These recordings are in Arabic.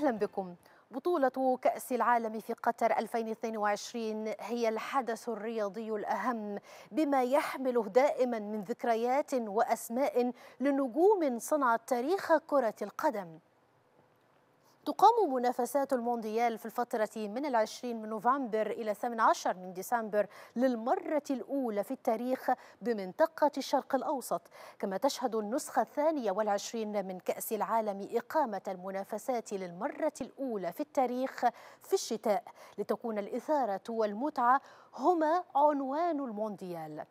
أهلا بكم بطولة كأس العالم في قطر 2022 هي الحدث الرياضي الأهم بما يحمله دائما من ذكريات وأسماء لنجوم صنعت تاريخ كرة القدم تقام منافسات المونديال في الفترة من العشرين من نوفمبر إلى الثامن عشر من ديسمبر للمرة الأولى في التاريخ بمنطقة الشرق الأوسط كما تشهد النسخة الثانية والعشرين من كأس العالم إقامة المنافسات للمرة الأولى في التاريخ في الشتاء لتكون الإثارة والمتعة هما عنوان المونديال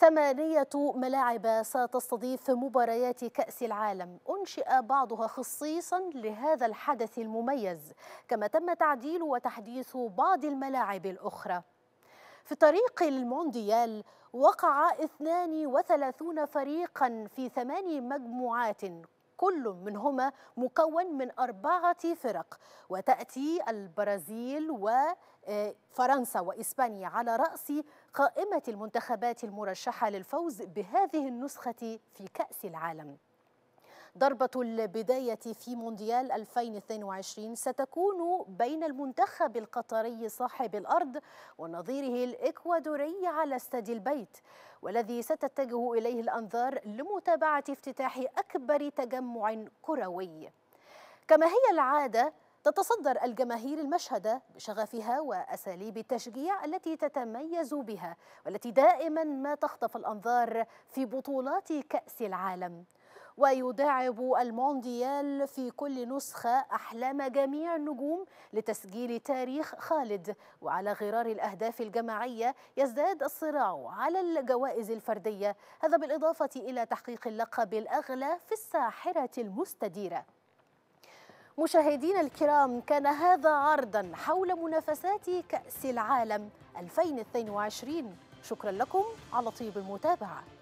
ثمانية ملاعب ستستضيف مباريات كأس العالم أنشئ بعضها خصيصا لهذا الحدث المميز كما تم تعديل وتحديث بعض الملاعب الأخرى في طريق المونديال وقع 32 فريقا في ثماني مجموعات كل منهما مكون من أربعة فرق وتأتي البرازيل وفرنسا آه، وإسبانيا على رأس قائمة المنتخبات المرشحة للفوز بهذه النسخة في كأس العالم ضربة البداية في مونديال 2022 ستكون بين المنتخب القطري صاحب الأرض ونظيره الإكوادوري على استاد البيت والذي ستتجه إليه الأنظار لمتابعة افتتاح أكبر تجمع كروي كما هي العادة تتصدر الجماهير المشهد بشغفها وأساليب التشجيع التي تتميز بها والتي دائما ما تخطف الأنظار في بطولات كأس العالم ويداعب المونديال في كل نسخة أحلام جميع النجوم لتسجيل تاريخ خالد وعلى غرار الأهداف الجماعية يزداد الصراع على الجوائز الفردية هذا بالإضافة إلى تحقيق اللقب الأغلى في الساحرة المستديرة مشاهدينا الكرام كان هذا عرضا حول منافسات كأس العالم 2022 شكرا لكم على طيب المتابعه